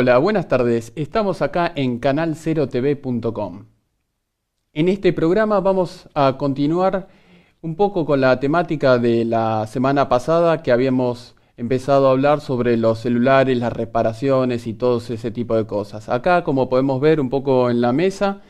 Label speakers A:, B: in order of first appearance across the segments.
A: Hola, buenas tardes. Estamos acá en canal0tv.com. En este programa vamos a continuar un poco con la temática de la semana pasada que habíamos empezado a hablar sobre los celulares, las reparaciones y todo ese tipo de cosas. Acá, como podemos ver un poco en la mesa,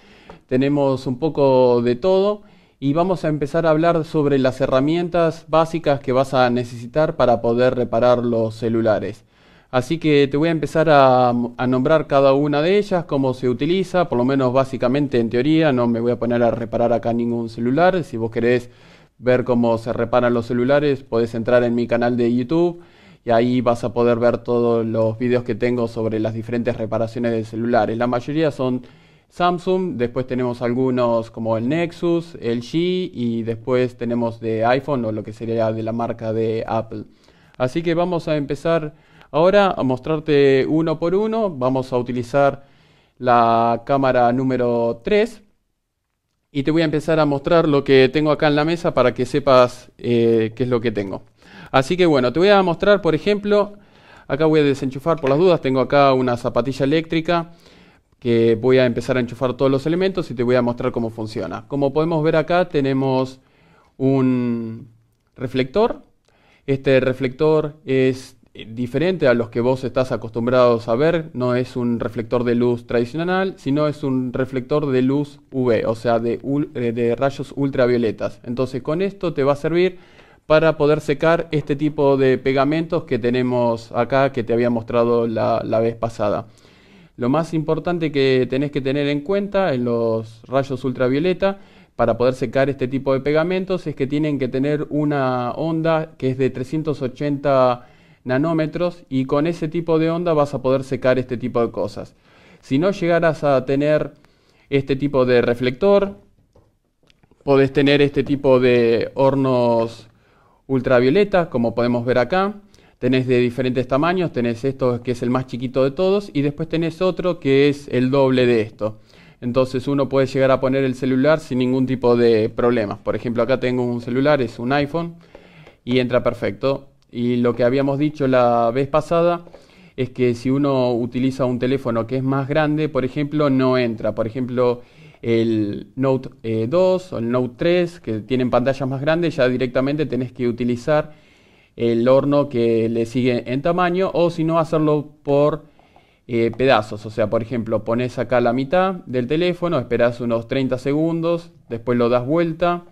A: tenemos un poco de todo y vamos a empezar a hablar sobre las herramientas básicas que vas a necesitar para poder reparar los celulares. Así que te voy a empezar a, nombrar cada una de ellas, cómo se utiliza, por lo menos básicamente en teoría, no me voy a poner a reparar acá ningún celular. Si vos querés ver cómo se reparan los celulares, podés entrar en mi canal de YouTube y ahí vas a poder ver todos los videos que tengo sobre las diferentes reparaciones de celulares. La mayoría son Samsung, después tenemos algunos como el Nexus, el G y después tenemos de iPhone o lo que sería de la marca de Apple. Así que vamos a empezar Ahora, a mostrarte uno por uno, vamos a utilizar la cámara número 3 y te voy a empezar a mostrar lo que tengo acá en la mesa para que sepas eh, qué es lo que tengo. Así que bueno, te voy a mostrar, por ejemplo, acá voy a desenchufar por las dudas, tengo acá una zapatilla eléctrica que voy a empezar a enchufar todos los elementos y te voy a mostrar cómo funciona. Como podemos ver acá tenemos un reflector. Este reflector es eh, diferente a los que vos estás acostumbrados a ver, no es un reflector de luz tradicional, sino es un reflector de luz UV, o sea, eh, de, rayos ultravioletas. Entonces con esto te va a servir para poder secar este tipo de pegamentos que tenemos acá, que te había mostrado la, vez pasada. Lo más importante que tenés que tener en cuenta en los rayos ultravioleta para poder secar este tipo de pegamentos es que tienen que tener una onda que es de 380 nanómetros y con ese tipo de onda vas a poder secar este tipo de cosas. Si no llegaras a tener este tipo de reflector, podés tener este tipo de hornos ultravioleta, como podemos ver acá. Tenés de diferentes tamaños, tenés esto que es el más chiquito de todos y después tenés otro que es el doble de esto. Entonces uno puede llegar a poner el celular sin ningún tipo de problemas. Por ejemplo, acá tengo un celular, es un iPhone y entra perfecto y lo que habíamos dicho la vez pasada es que si uno utiliza un teléfono que es más grande, por ejemplo, no entra. Por ejemplo, el Note 2 eh, o el Note 3, que tienen pantallas más grandes, ya directamente tenés que utilizar el horno que le sigue en tamaño o si no hacerlo por eh, pedazos. O sea, por ejemplo, pones acá la mitad del teléfono, esperas unos 30 segundos, después lo das vuelta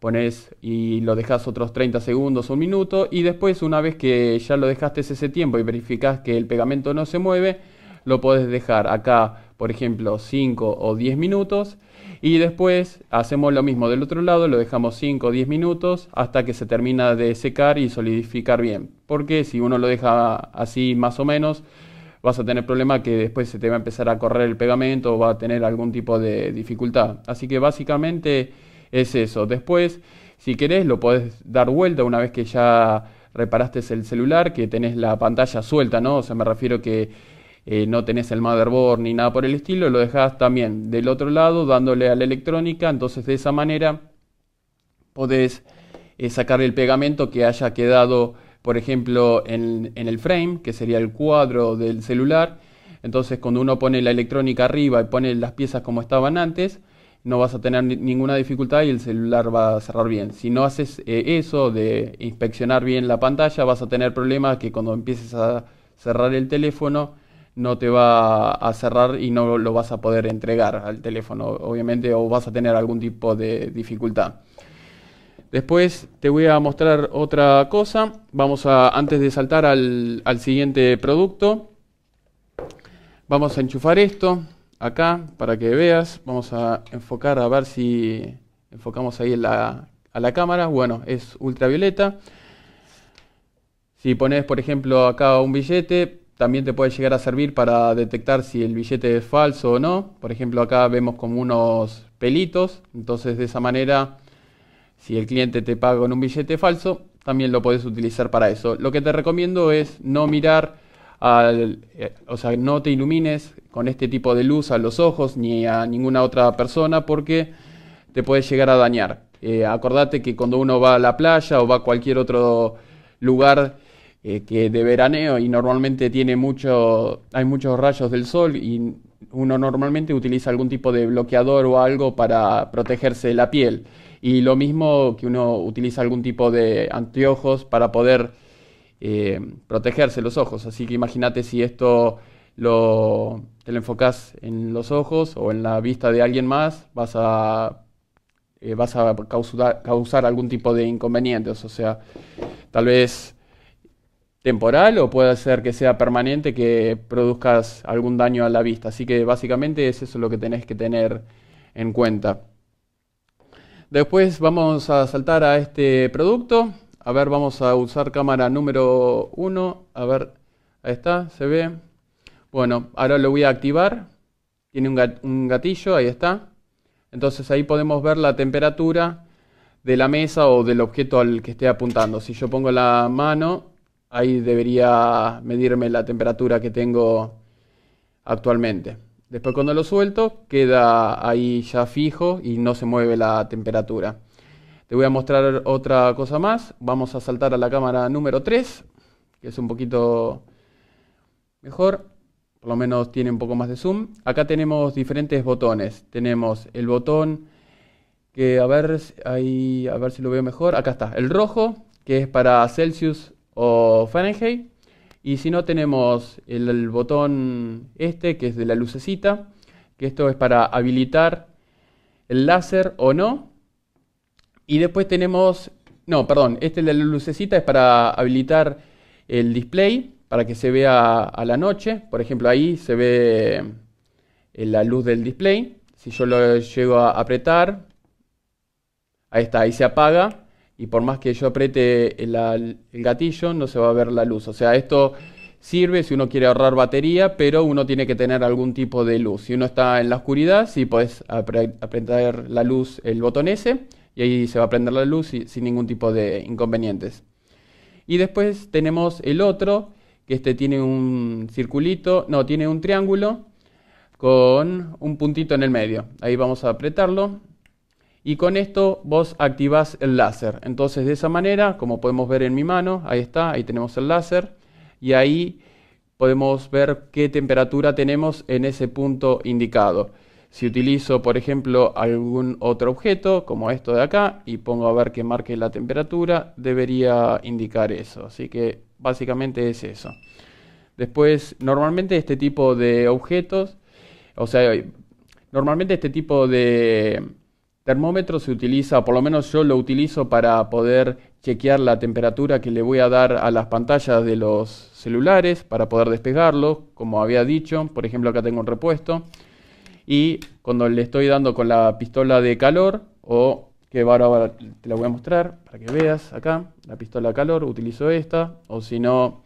A: pones y lo dejas otros 30 segundos, un minuto, y después una vez que ya lo dejaste ese tiempo y verificás que el pegamento no se mueve, lo podés dejar acá, por ejemplo, 5 o 10 minutos, y después hacemos lo mismo del otro lado, lo dejamos 5 o 10 minutos hasta que se termina de secar y solidificar bien, porque si uno lo deja así más o menos, vas a tener problema que después se te va a empezar a correr el pegamento o va a tener algún tipo de dificultad. Así que básicamente es eso. Después, si querés, lo podés dar vuelta una vez que ya reparaste el celular, que tenés la pantalla suelta, ¿no? O sea, me refiero que eh, no tenés el motherboard ni nada por el estilo, lo dejás también del otro lado dándole a la electrónica, entonces de esa manera podés eh, sacar el pegamento que haya quedado, por ejemplo, en el frame, que sería el cuadro del celular. Entonces cuando uno pone la electrónica arriba y pone las piezas como estaban antes, no vas a tener ninguna dificultad y el celular va a cerrar bien. Si no haces eh, eso de inspeccionar bien la pantalla, vas a tener problemas que cuando empieces a cerrar el teléfono no te va a cerrar y no lo vas a poder entregar al teléfono, obviamente, o vas a tener algún tipo de dificultad. Después te voy a mostrar otra cosa. Vamos a, antes de saltar al, al siguiente producto, vamos a enchufar esto acá para que veas. Vamos a enfocar a ver si enfocamos ahí a la cámara. Bueno, es ultravioleta. Si pones, por ejemplo, acá un billete, también te puede llegar a servir para detectar si el billete es falso o no. Por ejemplo, acá vemos como unos pelitos. Entonces, de esa manera, si el cliente te paga con un billete falso, también lo puedes utilizar para eso. Lo que te recomiendo es no mirar eh, o sea, no te ilumines con este tipo de luz a los ojos ni a ninguna otra persona porque te puede llegar a dañar. Eh, acordate que cuando uno va a la playa o va a cualquier otro lugar eh, que de veraneo y normalmente tiene mucho, hay muchos rayos del sol y uno normalmente utiliza algún tipo de bloqueador o algo para protegerse la piel. Y lo mismo que uno utiliza algún tipo de anteojos para poder eh, protegerse los ojos. Así que imagínate si esto lo, te lo enfocas en los ojos o en la vista de alguien más, vas a, eh, vas a causar, causar algún tipo de inconvenientes. O sea, tal vez temporal o puede ser que sea permanente que produzcas algún daño a la vista. Así que básicamente es eso lo que tenés que tener en cuenta. Después vamos a saltar a este producto. A ver, vamos a usar cámara número 1. A ver, ahí está, se ve. Bueno, ahora lo voy a activar. Tiene un gatillo, ahí está. Entonces ahí podemos ver la temperatura de la mesa o del objeto al que esté apuntando. Si yo pongo la mano, ahí debería medirme la temperatura que tengo actualmente. Después cuando lo suelto, queda ahí ya fijo y no se mueve la temperatura. Te voy a mostrar otra cosa más. Vamos a saltar a la cámara número 3, que es un poquito mejor. Por lo menos tiene un poco más de zoom. Acá tenemos diferentes botones. Tenemos el botón que, a ver, ahí, a ver si lo veo mejor. Acá está, el rojo, que es para Celsius o Fahrenheit. Y si no, tenemos el, el botón este, que es de la lucecita, que esto es para habilitar el láser o no y después tenemos, no, perdón, este es la lucecita es para habilitar el display, para que se vea a la noche. Por ejemplo, ahí se ve eh, la luz del display. Si yo lo llego a apretar, ahí está, ahí se apaga. Y por más que yo apriete el, gatillo, no se va a ver la luz. O sea, esto sirve si uno quiere ahorrar batería, pero uno tiene que tener algún tipo de luz. Si uno está en la oscuridad, si puedes apretar la luz, el botón S y ahí se va a prender la luz sin ningún tipo de inconvenientes. Y después tenemos el otro, que este tiene un circulito, no, tiene un triángulo con un puntito en el medio. Ahí vamos a apretarlo y con esto vos activás el láser. Entonces de esa manera, como podemos ver en mi mano, ahí está, ahí tenemos el láser y ahí podemos ver qué temperatura tenemos en ese punto indicado. Si utilizo, por ejemplo, algún otro objeto, como esto de acá, y pongo a ver que marque la temperatura, debería indicar eso. Así que básicamente es eso. Después, normalmente este tipo de objetos, o sea, normalmente este tipo de termómetro se utiliza, por lo menos yo lo utilizo para poder chequear la temperatura que le voy a dar a las pantallas de los celulares para poder despegarlo, como había dicho, por ejemplo acá tengo un repuesto y cuando le estoy dando con la pistola de calor o que ahora te la voy a mostrar para que veas acá, la pistola de calor, utilizo esta, o si no,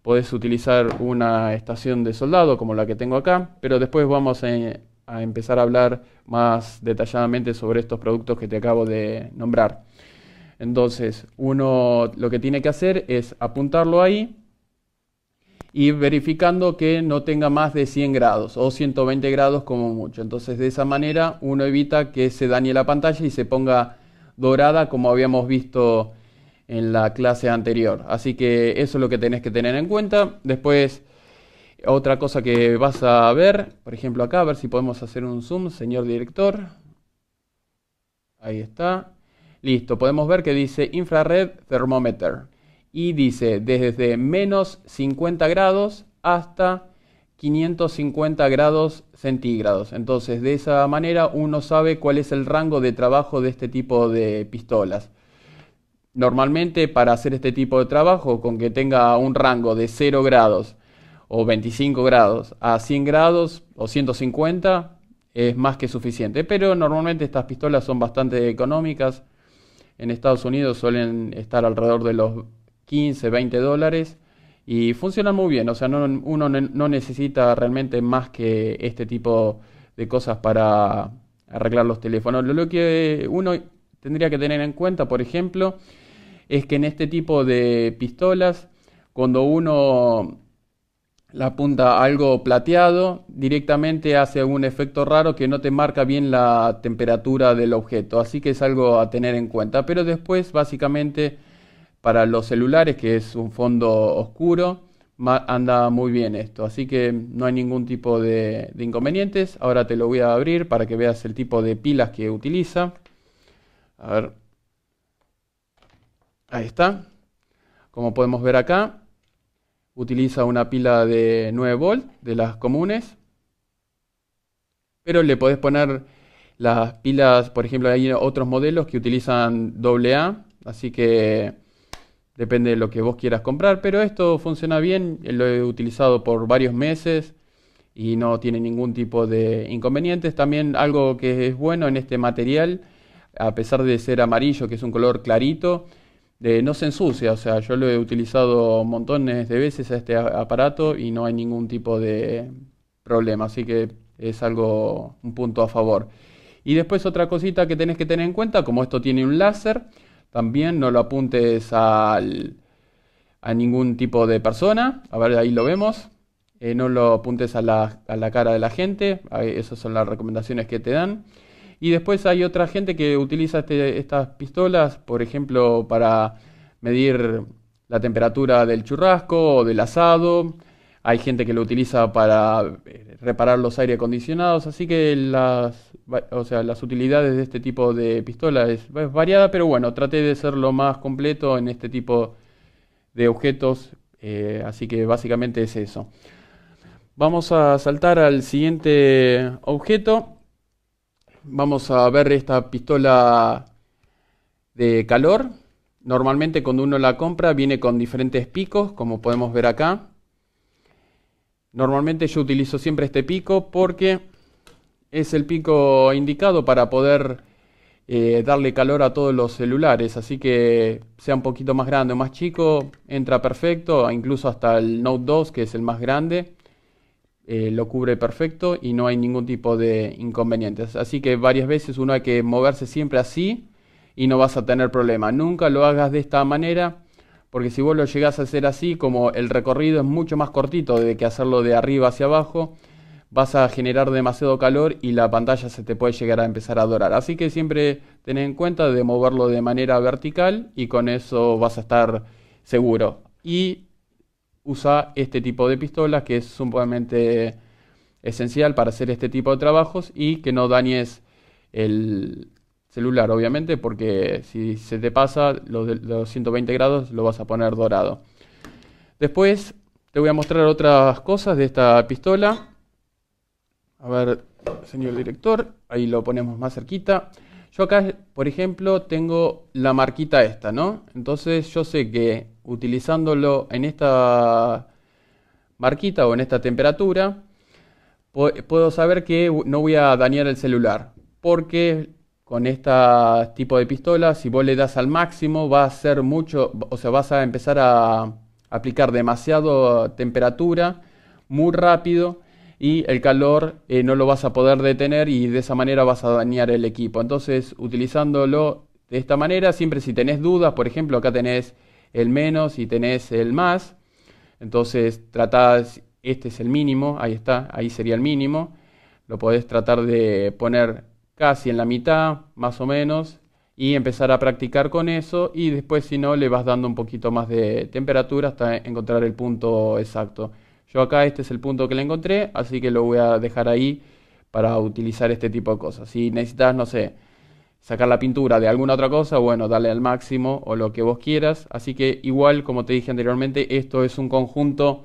A: puedes utilizar una estación de soldado como la que tengo acá, pero después vamos a, a empezar a hablar más detalladamente sobre estos productos que te acabo de nombrar. Entonces, uno lo que tiene que hacer es apuntarlo ahí y verificando que no tenga más de 100 grados o 120 grados como mucho. Entonces de esa manera uno evita que se dañe la pantalla y se ponga dorada como habíamos visto en la clase anterior. Así que eso es lo que tenés que tener en cuenta. Después otra cosa que vas a ver, por ejemplo acá, a ver si podemos hacer un zoom, señor director. Ahí está. Listo, podemos ver que dice infrared thermometer y dice desde menos 50 grados hasta 550 grados centígrados. Entonces, de esa manera uno sabe cuál es el rango de trabajo de este tipo de pistolas. Normalmente para hacer este tipo de trabajo, con que tenga un rango de 0 grados o 25 grados a 100 grados o 150, es más que suficiente. Pero normalmente estas pistolas son bastante económicas. En Estados Unidos suelen estar alrededor de los 15, 20 dólares y funciona muy bien. O sea, uno no necesita realmente más que este tipo de cosas para arreglar los teléfonos. Lo que uno tendría que tener en cuenta, por ejemplo, es que en este tipo de pistolas, cuando uno la apunta algo plateado, directamente hace un efecto raro que no te marca bien la temperatura del objeto. Así que es algo a tener en cuenta. Pero después, básicamente, para los celulares, que es un fondo oscuro, anda muy bien esto. Así que no hay ningún tipo de, inconvenientes. Ahora te lo voy a abrir para que veas el tipo de pilas que utiliza. A ver. Ahí está. Como podemos ver acá, utiliza una pila de 9 volt de las comunes. Pero le podés poner las pilas, por ejemplo, hay otros modelos que utilizan AA, así que depende de lo que vos quieras comprar, pero esto funciona bien, lo he utilizado por varios meses y no tiene ningún tipo de inconvenientes. También algo que es bueno en este material, a pesar de ser amarillo, que es un color clarito, no se ensucia, o sea, yo lo he utilizado montones de veces a este aparato y no hay ningún tipo de problema, así que es algo, un punto a favor. Y después otra cosita que tenés que tener en cuenta, como esto tiene un láser, también, no lo apuntes a ningún tipo de persona, a ver, ahí lo vemos, eh, no lo apuntes a la, cara de la gente, esas son las recomendaciones que te dan. Y después hay otra gente que utiliza este, estas pistolas, por ejemplo, para medir la temperatura del churrasco o del asado, hay gente que lo utiliza para eh, reparar los aire acondicionados, así que las, las utilidades de este tipo de pistola es, variada, pero bueno, traté de ser lo más completo en este tipo de objetos, eh, así que básicamente es eso. Vamos a saltar al siguiente objeto. Vamos a ver esta pistola de calor. Normalmente cuando uno la compra viene con diferentes picos, como podemos ver acá. Normalmente yo utilizo siempre este pico porque es el pico indicado para poder eh, darle calor a todos los celulares, así que sea un poquito más grande o más chico, entra perfecto, incluso hasta el Note 2, que es el más grande, eh, lo cubre perfecto y no hay ningún tipo de inconvenientes. Así que varias veces uno hay que moverse siempre así y no vas a tener problema. Nunca lo hagas de esta manera porque si vos lo llegás a hacer así, como el recorrido es mucho más cortito de que hacerlo de arriba hacia abajo, vas a generar demasiado calor y la pantalla se te puede llegar a empezar a dorar. Así que siempre ten en cuenta de moverlo de manera vertical y con eso vas a estar seguro. Y usa este tipo de pistola que es sumamente esencial para hacer este tipo de trabajos y que no dañes el, celular, obviamente, porque si se te pasa los, los 120 grados lo vas a poner dorado. Después te voy a mostrar otras cosas de esta pistola. A ver, señor director, ahí lo ponemos más cerquita. Yo acá, por ejemplo, tengo la marquita esta, ¿no? Entonces yo sé que utilizándolo en esta marquita o en esta temperatura, puedo saber que no voy a dañar el celular, porque con este tipo de pistola, si vos le das al máximo, va a ser mucho, o sea, vas a empezar a aplicar demasiado temperatura muy rápido y el calor eh, no lo vas a poder detener y de esa manera vas a dañar el equipo. Entonces, utilizándolo de esta manera, siempre si tenés dudas, por ejemplo, acá tenés el menos y tenés el más, entonces tratás, este es el mínimo, ahí está, ahí sería el mínimo, lo podés tratar de poner casi en la mitad, más o menos, y empezar a practicar con eso y después si no le vas dando un poquito más de temperatura hasta encontrar el punto exacto. Yo acá este es el punto que le encontré, así que lo voy a dejar ahí para utilizar este tipo de cosas. Si necesitas, no sé, sacar la pintura de alguna otra cosa, bueno, dale al máximo o lo que vos quieras. Así que igual, como te dije anteriormente, esto es un conjunto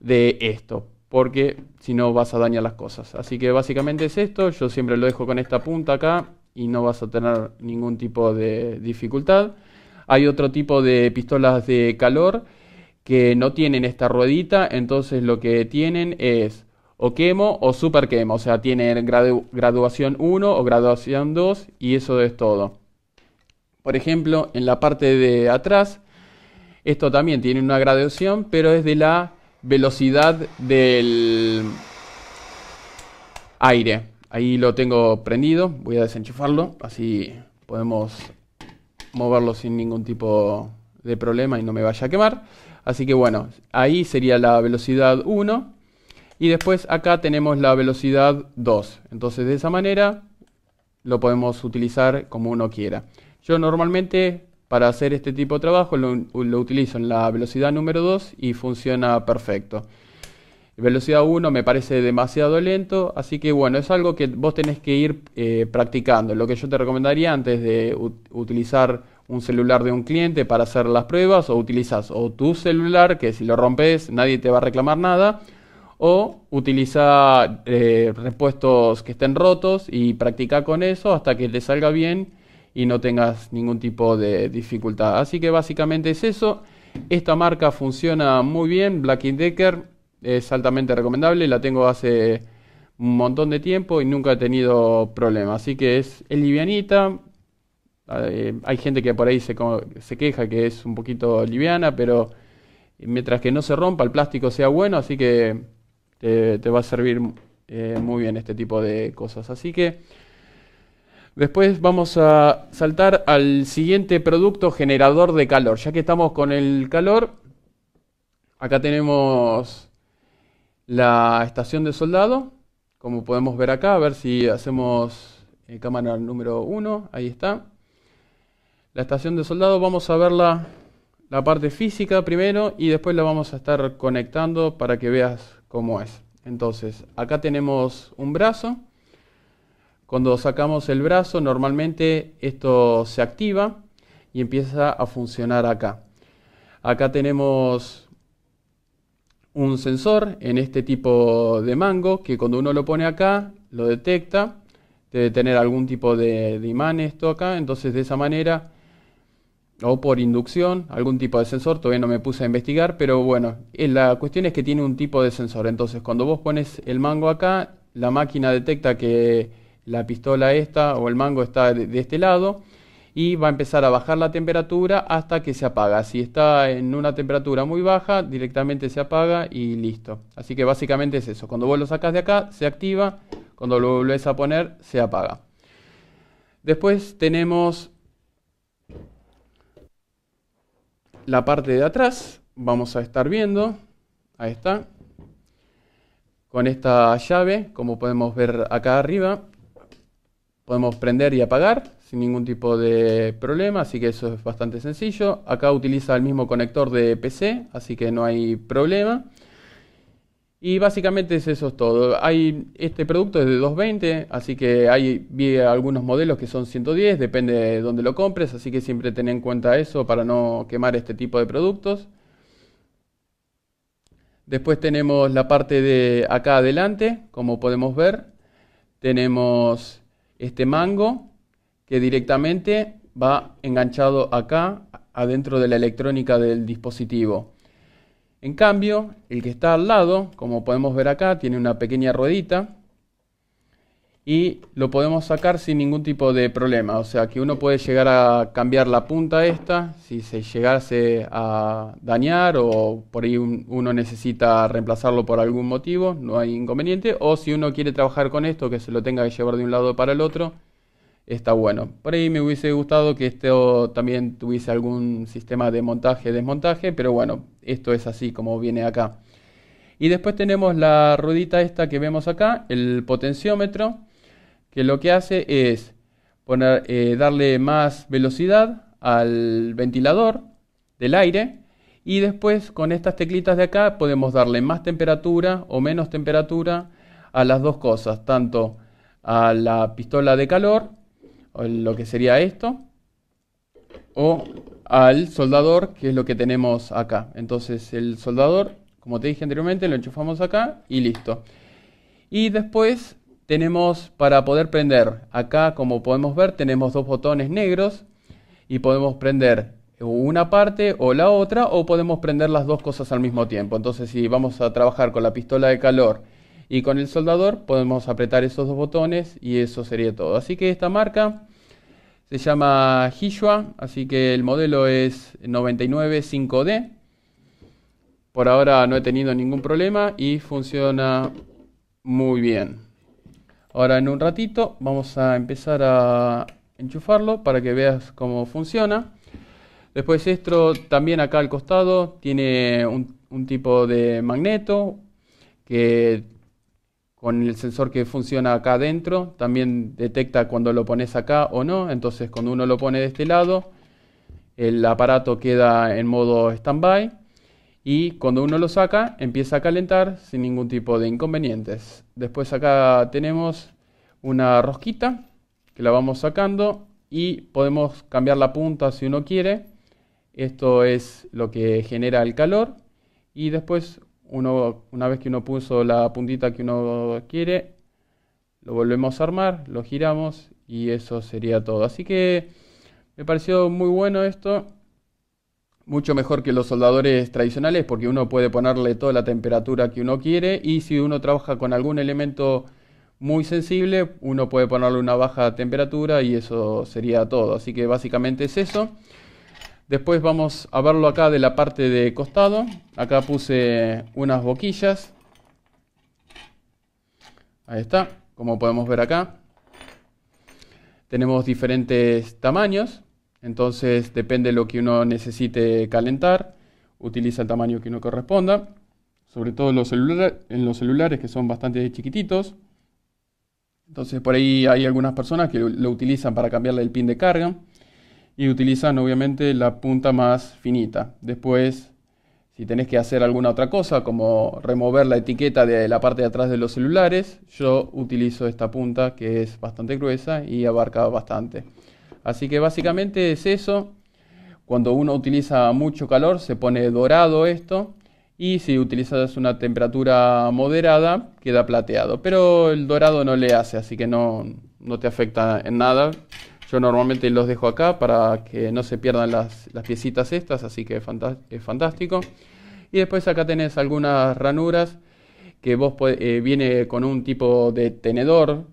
A: de esto porque si no vas a dañar las cosas. Así que básicamente es esto, yo siempre lo dejo con esta punta acá y no vas a tener ningún tipo de dificultad. Hay otro tipo de pistolas de calor que no tienen esta ruedita, entonces lo que tienen es o quemo o super quemo, o sea, tienen graduación 1 o graduación 2 y eso es todo. Por ejemplo, en la parte de atrás, esto también tiene una graduación, pero es de la velocidad del aire. Ahí lo tengo prendido, voy a desenchufarlo, así podemos moverlo sin ningún tipo de problema y no me vaya a quemar. Así que bueno, ahí sería la velocidad 1 y después acá tenemos la velocidad 2. Entonces de esa manera lo podemos utilizar como uno quiera. Yo normalmente para hacer este tipo de trabajo lo, utilizo en la velocidad número 2 y funciona perfecto. Velocidad 1 me parece demasiado lento, así que bueno, es algo que vos tenés que ir eh, practicando. Lo que yo te recomendaría antes de utilizar un celular de un cliente para hacer las pruebas, o utilizas o tu celular, que si lo rompes nadie te va a reclamar nada, o utiliza eh, repuestos que estén rotos y practica con eso hasta que te salga bien y no tengas ningún tipo de dificultad. Así que básicamente es eso. Esta marca funciona muy bien, Black Decker es altamente recomendable, la tengo hace un montón de tiempo y nunca he tenido problemas. Así que es, livianita. Eh, hay gente que por ahí se, se queja que es un poquito liviana, pero mientras que no se rompa, el plástico sea bueno, así que te, te va a servir eh, muy bien este tipo de cosas. Así que Después vamos a saltar al siguiente producto generador de calor. Ya que estamos con el calor, acá tenemos la estación de soldado. Como podemos ver acá, a ver si hacemos eh, cámara número 1, ahí está. La estación de soldado vamos a ver la parte física primero y después la vamos a estar conectando para que veas cómo es. Entonces, acá tenemos un brazo cuando sacamos el brazo, normalmente esto se activa y empieza a funcionar acá. Acá tenemos un sensor en este tipo de mango que cuando uno lo pone acá, lo detecta. Debe tener algún tipo de, imán esto acá, entonces de esa manera o por inducción, algún tipo de sensor, todavía no me puse a investigar, pero bueno, eh, la cuestión es que tiene un tipo de sensor, entonces cuando vos pones el mango acá, la máquina detecta que la pistola esta o el mango está de, este lado y va a empezar a bajar la temperatura hasta que se apaga. Si está en una temperatura muy baja, directamente se apaga y listo. Así que básicamente es eso. Cuando vos lo sacas de acá, se activa. Cuando lo volvés a poner, se apaga. Después tenemos la parte de atrás. Vamos a estar viendo. Ahí está. Con esta llave, como podemos ver acá arriba, podemos prender y apagar sin ningún tipo de problema, así que eso es bastante sencillo. Acá utiliza el mismo conector de PC, así que no hay problema. Y básicamente es eso es todo. Hay, este producto es de 220, así que hay algunos modelos que son 110, depende de dónde lo compres, así que siempre ten en cuenta eso para no quemar este tipo de productos. Después tenemos la parte de acá adelante, como podemos ver, tenemos este mango que directamente va enganchado acá adentro de la electrónica del dispositivo. En cambio, el que está al lado, como podemos ver acá, tiene una pequeña ruedita y lo podemos sacar sin ningún tipo de problema. O sea que uno puede llegar a cambiar la punta esta si se llegase a dañar o por ahí uno necesita reemplazarlo por algún motivo, no hay inconveniente. O si uno quiere trabajar con esto, que se lo tenga que llevar de un lado para el otro, está bueno. Por ahí me hubiese gustado que esto también tuviese algún sistema de montaje-desmontaje, pero bueno, esto es así como viene acá. Y después tenemos la ruedita esta que vemos acá, el potenciómetro que lo que hace es poner, eh, darle más velocidad al ventilador del aire y después con estas teclitas de acá podemos darle más temperatura o menos temperatura a las dos cosas, tanto a la pistola de calor, lo que sería esto, o al soldador, que es lo que tenemos acá. Entonces el soldador, como te dije anteriormente, lo enchufamos acá y listo. Y después tenemos para poder prender, acá como podemos ver tenemos dos botones negros y podemos prender una parte o la otra o podemos prender las dos cosas al mismo tiempo. Entonces si vamos a trabajar con la pistola de calor y con el soldador podemos apretar esos dos botones y eso sería todo. Así que esta marca se llama Hishua, así que el modelo es 995D. Por ahora no he tenido ningún problema y funciona muy bien. Ahora en un ratito vamos a empezar a enchufarlo para que veas cómo funciona. Después esto también acá al costado tiene un, tipo de magneto que con el sensor que funciona acá adentro también detecta cuando lo pones acá o no. Entonces cuando uno lo pone de este lado el aparato queda en modo standby y cuando uno lo saca empieza a calentar sin ningún tipo de inconvenientes. Después acá tenemos una rosquita que la vamos sacando y podemos cambiar la punta si uno quiere. Esto es lo que genera el calor y después uno, una vez que uno puso la puntita que uno quiere, lo volvemos a armar, lo giramos y eso sería todo. Así que me pareció muy bueno esto mucho mejor que los soldadores tradicionales porque uno puede ponerle toda la temperatura que uno quiere y si uno trabaja con algún elemento muy sensible, uno puede ponerle una baja temperatura y eso sería todo. Así que básicamente es eso. Después vamos a verlo acá de la parte de costado. Acá puse unas boquillas. Ahí está, como podemos ver acá. Tenemos diferentes tamaños. Entonces, depende de lo que uno necesite calentar, utiliza el tamaño que uno corresponda, sobre todo en los, celulares que son bastante chiquititos. Entonces, por ahí hay algunas personas que lo, lo utilizan para cambiarle el pin de carga y utilizan obviamente la punta más finita. Después, si tenés que hacer alguna otra cosa, como remover la etiqueta de la parte de atrás de los celulares, yo utilizo esta punta que es bastante gruesa y abarca bastante. Así que básicamente es eso. Cuando uno utiliza mucho calor se pone dorado esto y si utilizas una temperatura moderada queda plateado. Pero el dorado no le hace, así que no, te afecta en nada. Yo normalmente los dejo acá para que no se pierdan las, piecitas estas, así que es fantástico. Y después acá tenés algunas ranuras que vos eh, viene con un tipo de tenedor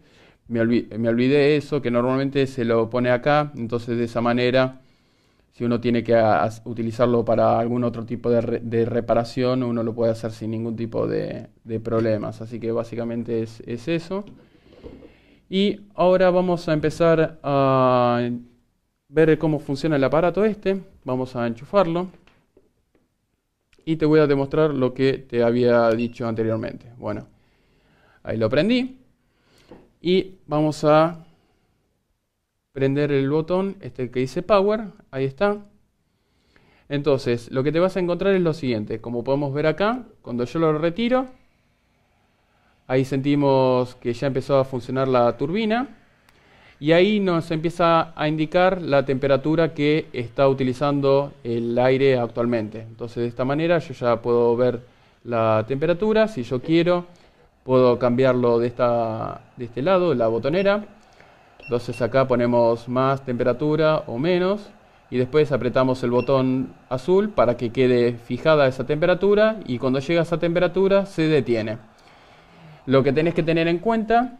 A: me, olvidé, eso, que normalmente se lo pone acá, entonces de esa manera, si uno tiene que utilizarlo para algún otro tipo de, reparación, uno lo puede hacer sin ningún tipo de, problemas. Así que básicamente es, eso. Y ahora vamos a empezar a ver cómo funciona el aparato este. Vamos a enchufarlo. Y te voy a demostrar lo que te había dicho anteriormente. Bueno, ahí lo aprendí y vamos a prender el botón, este que dice Power, ahí está. Entonces, lo que te vas a encontrar es lo siguiente, como podemos ver acá, cuando yo lo retiro, ahí sentimos que ya empezó a funcionar la turbina y ahí nos empieza a indicar la temperatura que está utilizando el aire actualmente. Entonces, de esta manera yo ya puedo ver la temperatura, si yo quiero Puedo cambiarlo de, esta, de este lado, la botonera. Entonces acá ponemos más temperatura o menos. Y después apretamos el botón azul para que quede fijada esa temperatura. Y cuando llega a esa temperatura se detiene. Lo que tenés que tener en cuenta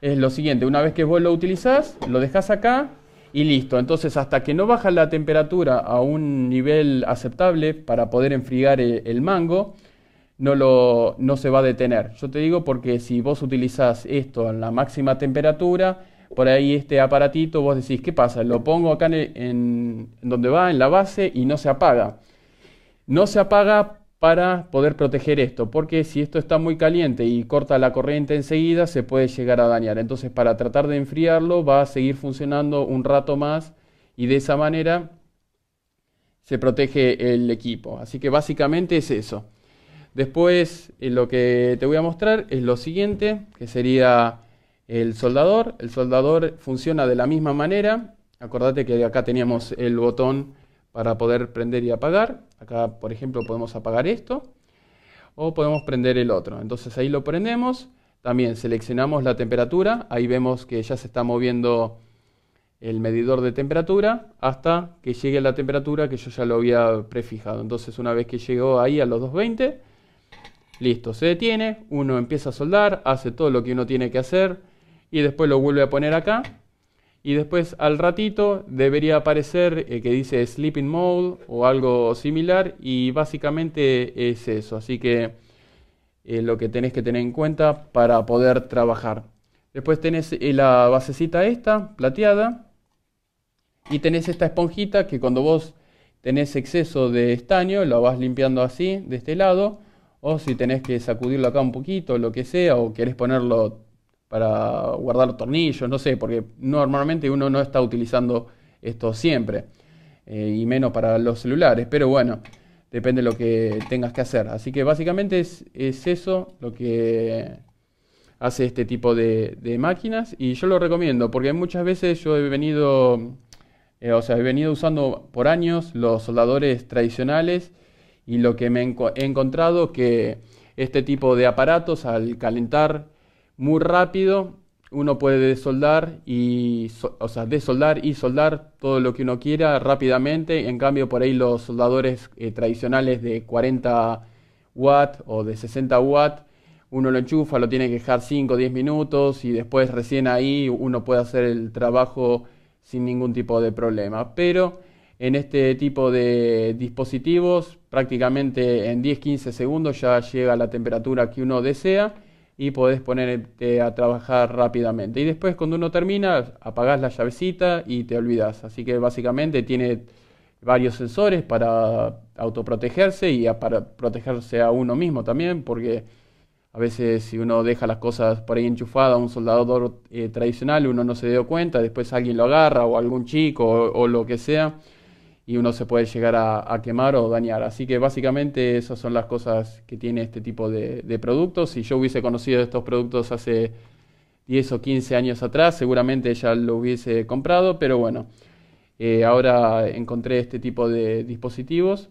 A: es lo siguiente. Una vez que vos lo utilizás, lo dejás acá y listo. Entonces, hasta que no baja la temperatura a un nivel aceptable para poder enfriar el, mango, no, lo, se va a detener. Yo te digo porque si vos utilizás esto en la máxima temperatura, por ahí este aparatito, vos decís, ¿qué pasa? Lo pongo acá en, donde va, en la base, y no se apaga. No se apaga para poder proteger esto, porque si esto está muy caliente y corta la corriente enseguida, se puede llegar a dañar. Entonces, para tratar de enfriarlo, va a seguir funcionando un rato más y de esa manera se protege el equipo. Así que básicamente es eso. Después eh, lo que te voy a mostrar es lo siguiente, que sería el soldador. El soldador funciona de la misma manera. Acordate que acá teníamos el botón para poder prender y apagar. Acá, por ejemplo, podemos apagar esto o podemos prender el otro. Entonces ahí lo prendemos. También seleccionamos la temperatura. Ahí vemos que ya se está moviendo el medidor de temperatura hasta que llegue a la temperatura que yo ya lo había prefijado. Entonces una vez que llegó ahí a los 220, Listo, se detiene, uno empieza a soldar, hace todo lo que uno tiene que hacer y después lo vuelve a poner acá. Y después al ratito debería aparecer eh, que dice sleeping mode o algo similar y básicamente es eso. Así que lo que tenés que tener en cuenta para poder trabajar. Después tenés eh, la basecita esta, plateada. Y tenés esta esponjita que cuando vos tenés exceso de estaño, la vas limpiando así, de este lado o si tenés que sacudirlo acá un poquito, lo que sea, o querés ponerlo para guardar tornillos, no sé, porque normalmente uno no está utilizando esto siempre, eh, y menos para los celulares, pero bueno, depende de lo que tengas que hacer. Así que básicamente es, eso lo que hace este tipo de, máquinas, y yo lo recomiendo, porque muchas veces yo he venido, eh, o sea, he venido usando por años los soldadores tradicionales, y lo que me he encontrado que este tipo de aparatos al calentar muy rápido uno puede soldar y o sea, desoldar y soldar todo lo que uno quiera rápidamente. En cambio, por ahí los soldadores eh, tradicionales de 40 watts o de 60 watts uno lo enchufa, lo tiene que dejar 5 o 10 minutos y después recién ahí uno puede hacer el trabajo sin ningún tipo de problema. Pero en este tipo de dispositivos prácticamente en 10-15 segundos ya llega a la temperatura que uno desea y podés ponerte a trabajar rápidamente. Y después cuando uno termina, apagás la llavecita y te olvidas. Así que básicamente tiene varios sensores para autoprotegerse y para protegerse a uno mismo también, porque a veces si uno deja las cosas por ahí enchufadas a un soldador eh, tradicional, uno no se dio cuenta, después alguien lo agarra o algún chico o lo que sea y uno se puede llegar a, quemar o dañar. Así que básicamente esas son las cosas que tiene este tipo de, productos. Si yo hubiese conocido estos productos hace 10 o 15 años atrás, seguramente ya lo hubiese comprado, pero bueno, eh, ahora encontré este tipo de dispositivos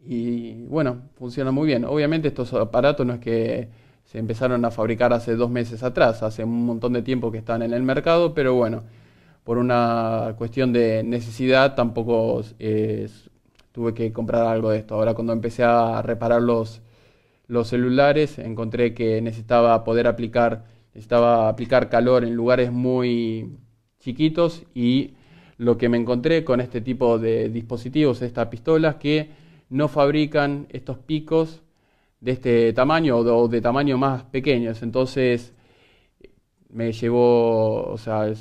A: y bueno, funciona muy bien. Obviamente estos aparatos no es que se empezaron a fabricar hace dos meses atrás, hace un montón de tiempo que están en el mercado, pero bueno por una cuestión de necesidad tampoco eh, tuve que comprar algo de esto. Ahora cuando empecé a reparar los, los celulares encontré que necesitaba poder aplicar, necesitaba aplicar calor en lugares muy chiquitos y lo que me encontré con este tipo de dispositivos, estas pistolas que no fabrican estos picos de este tamaño o de, tamaño más pequeños. Entonces me llevó, o sea,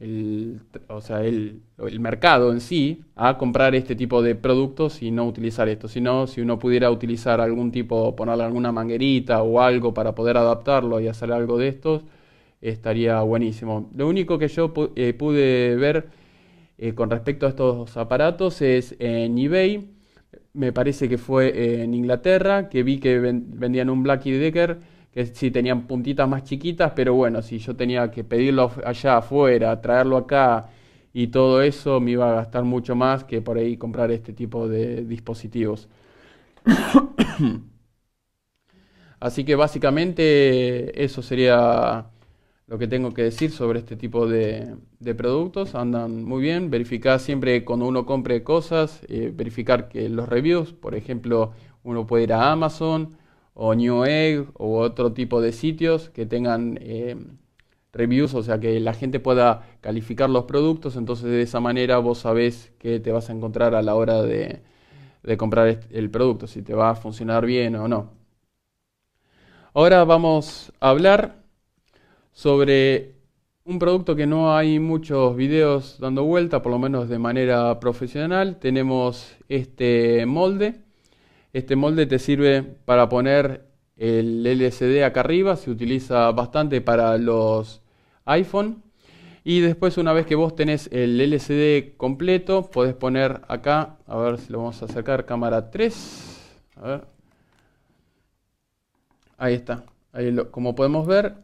A: el, o sea, el, el, mercado en sí a comprar este tipo de productos y no utilizar esto, sino si uno pudiera utilizar algún tipo, ponerle alguna manguerita o algo para poder adaptarlo y hacer algo de estos, estaría buenísimo. Lo único que yo eh, pude ver eh, con respecto a estos aparatos es en eBay, me parece que fue en Inglaterra, que vi que vendían un Blackie Decker que sí tenían puntitas más chiquitas, pero bueno, si yo tenía que pedirlo allá afuera, traerlo acá y todo eso, me iba a gastar mucho más que por ahí comprar este tipo de dispositivos. Así que básicamente eso sería lo que tengo que decir sobre este tipo de, productos. Andan muy bien. Verificar siempre cuando uno compre cosas, eh, verificar que los reviews, por ejemplo, uno puede ir a Amazon o New Egg u otro tipo de sitios que tengan eh, reviews, o sea que la gente pueda calificar los productos, entonces de esa manera vos sabés qué te vas a encontrar a la hora de comprar el producto, si te va a funcionar bien o no. Ahora vamos a hablar sobre un producto que no hay muchos videos dando vuelta, por lo menos de manera profesional. Tenemos este molde este molde te sirve para poner el LCD acá arriba, se utiliza bastante para los iPhone. Y después una vez que vos tenés el LCD completo, podés poner acá, a ver si lo vamos a acercar, cámara 3. Ahí está. como podemos ver,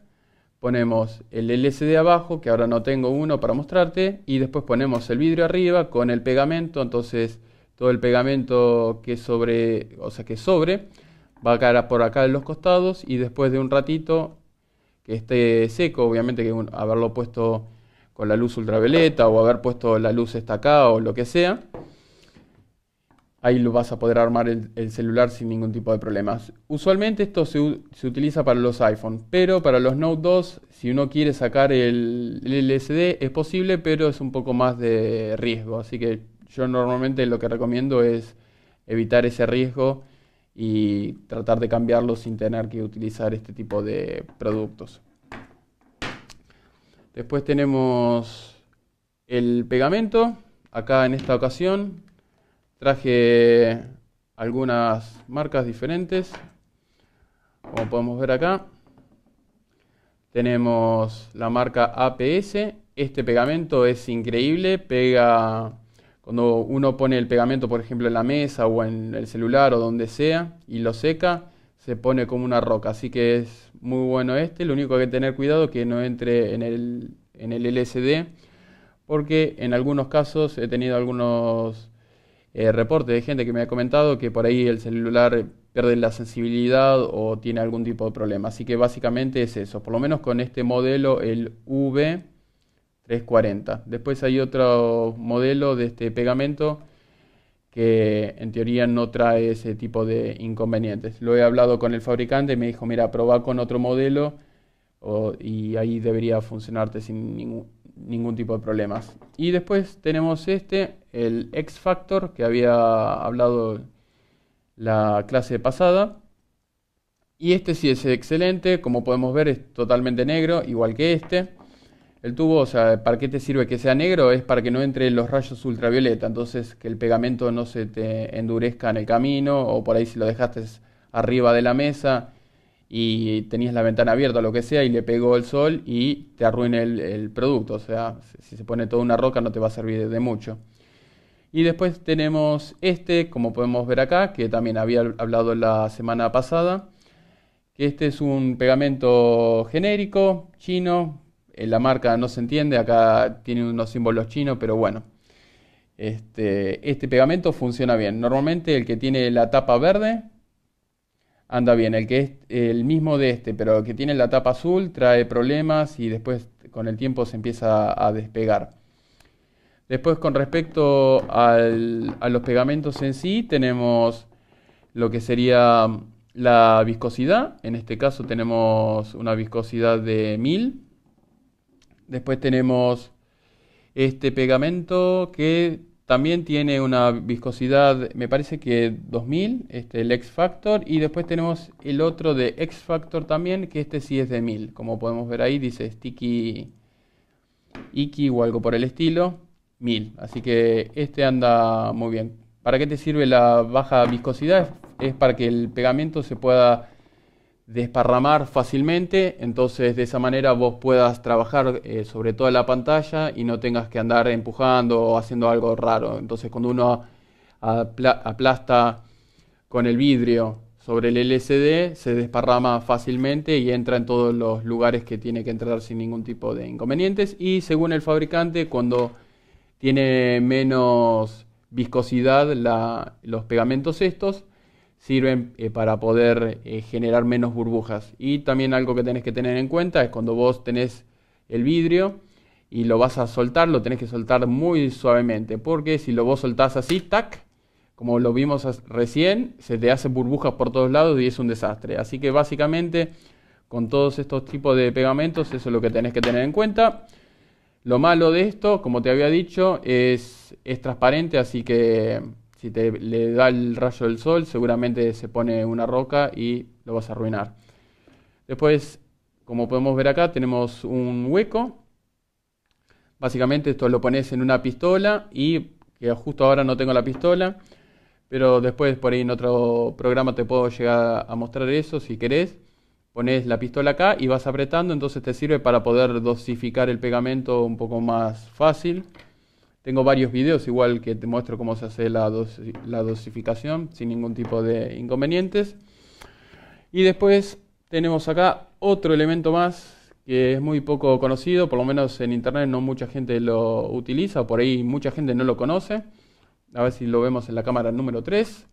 A: ponemos el LCD abajo, que ahora no tengo uno para mostrarte, y después ponemos el vidrio arriba con el pegamento, entonces todo el pegamento que sobre, o sea, que sobre, va a caer por acá en los costados y después de un ratito que esté seco, obviamente que haberlo puesto con la luz ultravioleta o haber puesto la luz esta acá o lo que sea, ahí lo vas a poder armar el, celular sin ningún tipo de problemas. Usualmente esto se, se, utiliza para los iPhone, pero para los Note 2, si uno quiere sacar el, LCD es posible, pero es un poco más de riesgo, así que yo normalmente lo que recomiendo es evitar ese riesgo y tratar de cambiarlo sin tener que utilizar este tipo de productos. Después tenemos el pegamento. Acá en esta ocasión traje algunas marcas diferentes. Como podemos ver acá, tenemos la marca APS. Este pegamento es increíble, pega cuando uno pone el pegamento, por ejemplo, en la mesa o en el celular o donde sea y lo seca, se pone como una roca. Así que es muy bueno este. Lo único que hay que tener cuidado es que no entre en el, en el LSD, porque en algunos casos he tenido algunos eh, reportes de gente que me ha comentado que por ahí el celular pierde la sensibilidad o tiene algún tipo de problema. Así que básicamente es eso. Por lo menos con este modelo, el V 340. Después hay otro modelo de este pegamento que en teoría no trae ese tipo de inconvenientes. Lo he hablado con el fabricante y me dijo, mira, probá con otro modelo y ahí debería funcionarte sin ningún, ningún tipo de problemas. Y después tenemos este, el X Factor, que había hablado la clase pasada. Y este sí es excelente, como podemos ver es totalmente negro, igual que este. El tubo, o sea, ¿para qué te sirve que sea negro? Es para que no entren los rayos ultravioleta, entonces que el pegamento no se te endurezca en el camino o por ahí si lo dejaste arriba de la mesa y tenías la ventana abierta o lo que sea y le pegó el sol y te arruine el, el, producto. O sea, si se pone toda una roca no te va a servir de mucho. Y después tenemos este, como podemos ver acá, que también había hablado la semana pasada. que Este es un pegamento genérico chino la marca no se entiende, acá tiene unos símbolos chinos, pero bueno. Este, este, pegamento funciona bien. Normalmente el que tiene la tapa verde anda bien. El que es el mismo de este, pero el que tiene la tapa azul trae problemas y después con el tiempo se empieza a despegar. Después con respecto a los pegamentos en sí, tenemos lo que sería la viscosidad. En este caso tenemos una viscosidad de 1000 Después tenemos este pegamento que también tiene una viscosidad, me parece que 2000, este, el X Factor. Y después tenemos el otro de X Factor también, que este sí es de 1000. Como podemos ver ahí, dice Sticky Iki o algo por el estilo, 1000. Así que este anda muy bien. ¿Para qué te sirve la baja viscosidad? Es para que el pegamento se pueda desparramar fácilmente, entonces de esa manera vos puedas trabajar eh, sobre toda la pantalla y no tengas que andar empujando o haciendo algo raro. Entonces cuando uno aplasta con el vidrio sobre el LCD se desparrama fácilmente y entra en todos los lugares que tiene que entrar sin ningún tipo de inconvenientes y según el fabricante cuando tiene menos viscosidad los pegamentos estos sirven eh, para poder eh, generar menos burbujas. Y también algo que tenés que tener en cuenta es cuando vos tenés el vidrio y lo vas a soltar, lo tenés que soltar muy suavemente, porque si lo vos soltás así, tac, como lo vimos recién, se te hacen burbujas por todos lados y es un desastre. Así que básicamente con todos estos tipos de pegamentos, eso es lo que tenés que tener en cuenta. Lo malo de esto, como te había dicho, es, es transparente, así que si te, le da el rayo del sol, seguramente se pone una roca y lo vas a arruinar. Después, como podemos ver acá, tenemos un hueco. Básicamente esto lo pones en una pistola y que justo ahora no tengo la pistola, pero después por ahí en otro programa te puedo llegar a mostrar eso si querés. Pones la pistola acá y vas apretando, entonces te sirve para poder dosificar el pegamento un poco más fácil. Tengo varios videos igual que te muestro cómo se hace la, la dosificación sin ningún tipo de inconvenientes. Y después tenemos acá otro elemento más que es muy poco conocido, por lo menos en internet no mucha gente lo utiliza, o por ahí mucha gente no lo conoce. A ver si lo vemos en la cámara número 3.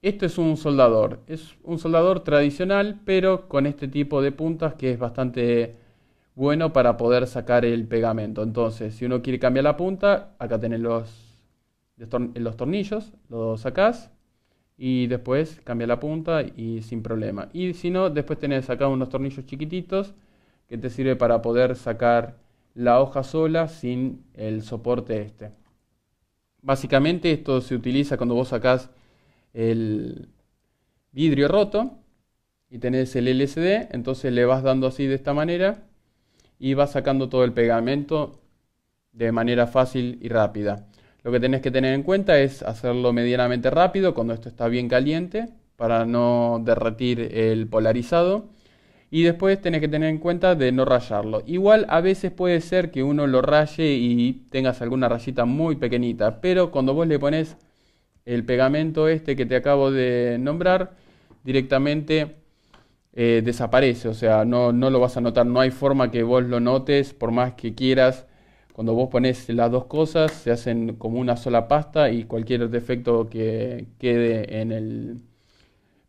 A: Esto es un soldador, es un soldador tradicional, pero con este tipo de puntas que es bastante bueno para poder sacar el pegamento. Entonces, si uno quiere cambiar la punta, acá tenés los, los tornillos, los sacás y después cambia la punta y sin problema. Y si no, después tenés acá unos tornillos chiquititos que te sirve para poder sacar la hoja sola sin el soporte este. Básicamente esto se utiliza cuando vos sacás el vidrio roto y tenés el LCD, entonces le vas dando así de esta manera y vas sacando todo el pegamento de manera fácil y rápida. Lo que tenés que tener en cuenta es hacerlo medianamente rápido cuando esto está bien caliente para no derretir el polarizado. Y después tenés que tener en cuenta de no rayarlo. Igual a veces puede ser que uno lo raye y tengas alguna rayita muy pequeñita, pero cuando vos le pones el pegamento este que te acabo de nombrar, directamente eh, desaparece, o sea, no, no lo vas a notar, no hay forma que vos lo notes, por más que quieras. Cuando vos pones las dos cosas, se hacen como una sola pasta y cualquier defecto que quede en el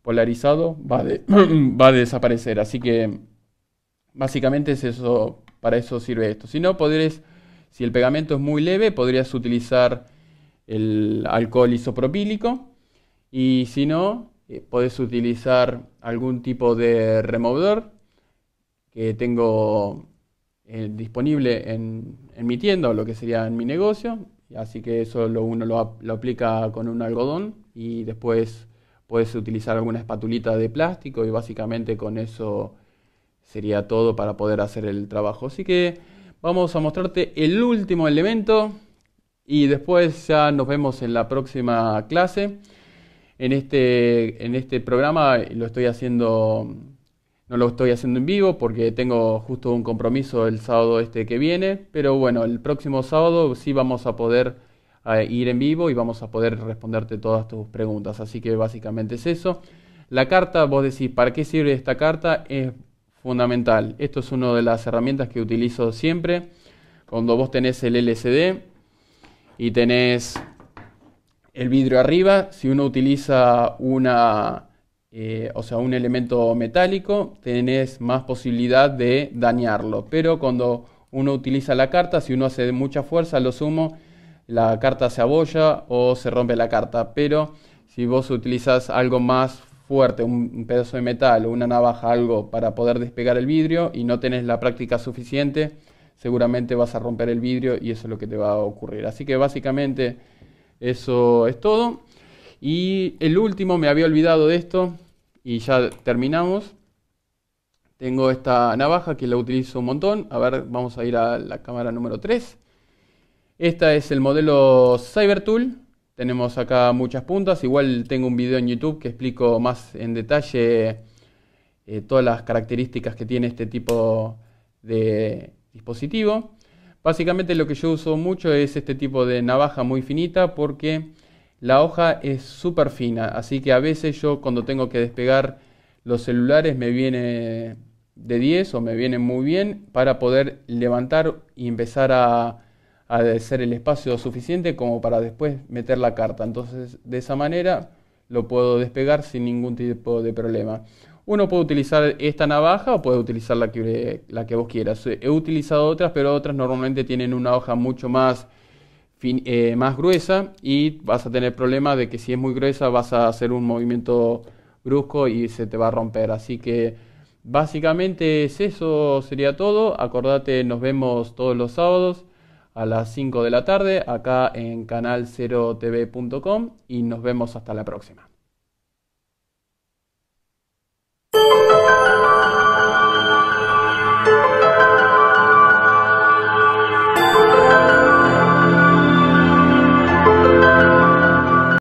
A: polarizado va, va a desaparecer. Así que básicamente es eso, para eso sirve esto. Si no, podrías, si el pegamento es muy leve, podrías utilizar el alcohol isopropílico y si no, eh, podés utilizar algún tipo de removedor que tengo eh, disponible en, mi tienda o lo que sería en mi negocio. Así que eso lo, uno lo, lo aplica con un algodón y después puedes utilizar alguna espatulita de plástico y básicamente con eso sería todo para poder hacer el trabajo. Así que vamos a mostrarte el último elemento y después ya nos vemos en la próxima clase. En este, en este programa lo estoy haciendo, no lo estoy haciendo en vivo porque tengo justo un compromiso el sábado este que viene, pero bueno, el próximo sábado sí vamos a poder eh, ir en vivo y vamos a poder responderte todas tus preguntas. Así que básicamente es eso. La carta, vos decís, ¿para qué sirve esta carta? Es fundamental. Esto es una de las herramientas que utilizo siempre. Cuando vos tenés el LCD y tenés el vidrio arriba. Si uno utiliza una, eh, o sea, un elemento metálico, tenés más posibilidad de dañarlo. Pero cuando uno utiliza la carta, si uno hace mucha fuerza, lo sumo, la carta se abolla o se rompe la carta. Pero si vos utilizas algo más fuerte, un pedazo de metal o una navaja, algo para poder despegar el vidrio y no tenés la práctica suficiente, seguramente vas a romper el vidrio y eso es lo que te va a ocurrir. Así que básicamente eso es todo. Y el último, me había olvidado de esto y ya terminamos. Tengo esta navaja que la utilizo un montón. A ver, vamos a ir a la cámara número 3. Esta es el modelo CyberTool. Tenemos acá muchas puntas. Igual tengo un video en YouTube que explico más en detalle eh, todas las características que tiene este tipo de dispositivo. Básicamente lo que yo uso mucho es este tipo de navaja muy finita porque la hoja es súper fina, así que a veces yo cuando tengo que despegar los celulares me viene de 10 o me viene muy bien para poder levantar y empezar a, a hacer el espacio suficiente como para después meter la carta. Entonces de esa manera lo puedo despegar sin ningún tipo de problema. Uno puede utilizar esta navaja o puede utilizar la que, la que vos quieras. He utilizado otras, pero otras normalmente tienen una hoja mucho más, eh, más gruesa y vas a tener problemas de que si es muy gruesa vas a hacer un movimiento brusco y se te va a romper. Así que básicamente es eso sería todo. Acordate, nos vemos todos los sábados a las 5 de la tarde acá en canal0tv.com y nos vemos hasta la próxima.